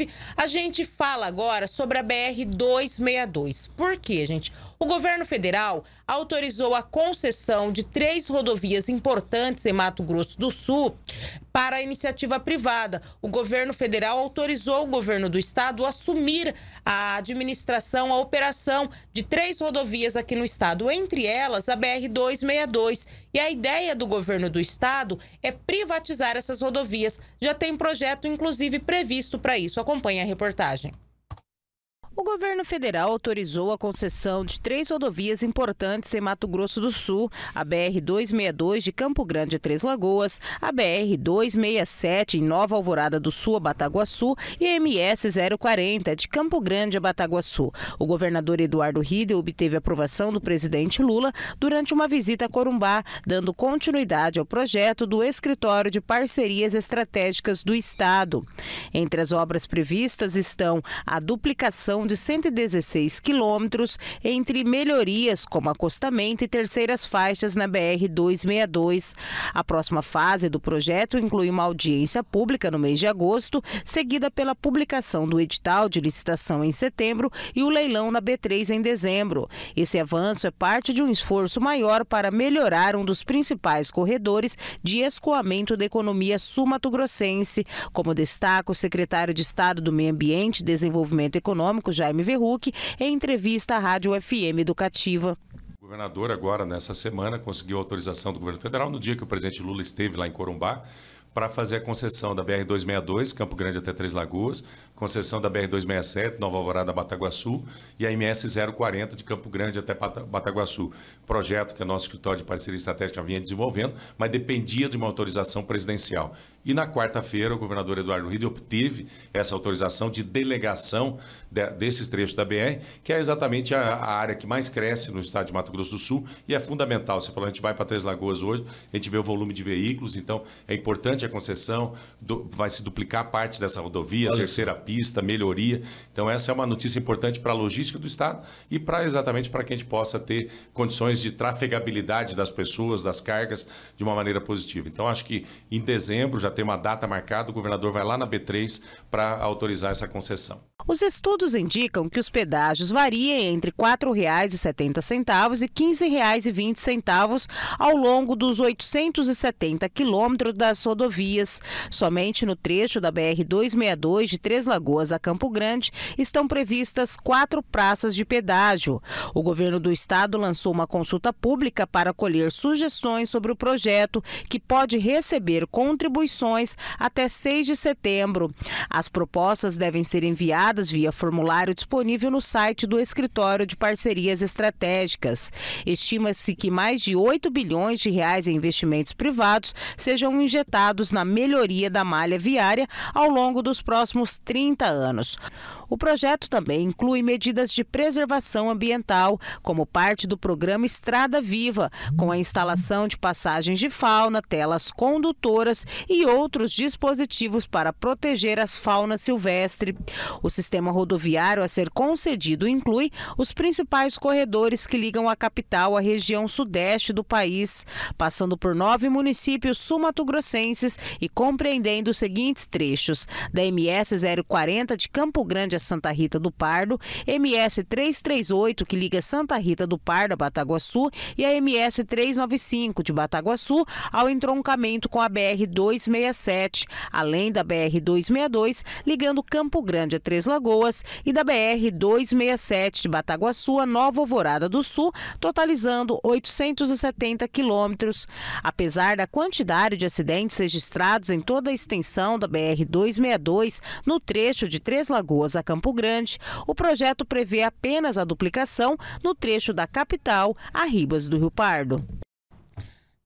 Wie, A gente fala agora sobre a BR 262. Por quê, gente? O governo federal autorizou a concessão de três rodovias importantes em Mato Grosso do Sul para a iniciativa privada. O governo federal autorizou o governo do estado a assumir a administração, a operação de três rodovias aqui no estado, entre elas a BR 262. E a ideia do governo do estado é privatizar essas rodovias. Já tem projeto, inclusive, previsto para isso. Acompanhe a reportagem. O governo federal autorizou a concessão de três rodovias importantes em Mato Grosso do Sul: a BR-262 de Campo Grande a Três Lagoas, a BR-267 em Nova Alvorada do Sul a Bataguaçu e a MS-040 de Campo Grande a Bataguaçu. O governador Eduardo Ride obteve aprovação do presidente Lula durante uma visita a Corumbá, dando continuidade ao projeto do Escritório de Parcerias Estratégicas do Estado. Entre as obras previstas estão a duplicação de 116 quilômetros entre melhorias como acostamento e terceiras faixas na BR-262. A próxima fase do projeto inclui uma audiência pública no mês de agosto, seguida pela publicação do edital de licitação em setembro e o leilão na B3 em dezembro. Esse avanço é parte de um esforço maior para melhorar um dos principais corredores de escoamento da economia sumatogrossense, como destaca o secretário de Estado do Meio Ambiente e Desenvolvimento Econômico, Jaime Verruc, em entrevista à Rádio FM Educativa. O governador agora, nessa semana, conseguiu autorização do governo federal, no dia que o presidente Lula esteve lá em Corumbá, para fazer a concessão da BR-262, Campo Grande até Três Lagoas, concessão da BR-267, Nova Alvorada, Bataguaçu, e a MS-040 de Campo Grande até Bataguaçu. Projeto que o é nosso escritório de parceria estratégica vinha desenvolvendo, mas dependia de uma autorização presidencial. E na quarta-feira, o governador Eduardo Rida obteve essa autorização de delegação de, desses trechos da BR, que é exatamente a, a, área que mais cresce no estado de Mato Grosso do Sul e é fundamental. Você falou, a gente vai para Três Lagoas hoje, a gente vê o volume de veículos, então é importante a concessão, do, vai se duplicar parte dessa rodovia, Olha terceira isso. pista, melhoria. Então, essa é uma notícia importante para a logística do Estado e para exatamente para que a gente possa ter condições de trafegabilidade das pessoas, das cargas, de uma maneira positiva. Então, acho que em dezembro já tem uma data marcada, o governador vai lá na B3 para autorizar essa concessão. Os estudos indicam que os pedágios variem entre R$ 4,70 e R$ 15,20 ao longo dos 870 quilômetros das rodovias. Somente no trecho da BR-262 de Três Lagoas a Campo Grande estão previstas quatro praças de pedágio. O governo do estado lançou uma consulta pública para colher sugestões sobre o projeto, que pode receber contribuições até 6 de setembro. As propostas devem ser enviadas via formulário disponível no site do Escritório de Parcerias Estratégicas. Estima-se que mais de 8 bilhões de reais em investimentos privados sejam injetados na melhoria da malha viária ao longo dos próximos 30 anos. O projeto também inclui medidas de preservação ambiental, como parte do programa Estrada Viva, com a instalação de passagens de fauna, telas condutoras e outros dispositivos para proteger as faunas silvestres sistema rodoviário a ser concedido inclui os principais corredores que ligam a capital à região sudeste do país, passando por nove municípios sumatogrossenses e compreendendo os seguintes trechos: da MS 040 de Campo Grande a Santa Rita do Pardo, MS 338 que liga Santa Rita do Pardo a Bataguaçu e a MS 395 de Bataguaçu ao entroncamento com a BR 267, além da BR 262 ligando Campo Grande a Três Lagoas e da BR 267 de Bataguaçu a Nova Alvorada do Sul, totalizando 870 quilômetros. Apesar da quantidade de acidentes registrados em toda a extensão da BR 262 no trecho de Três Lagoas a Campo Grande, o projeto prevê apenas a duplicação no trecho da capital a Ribas do Rio Pardo.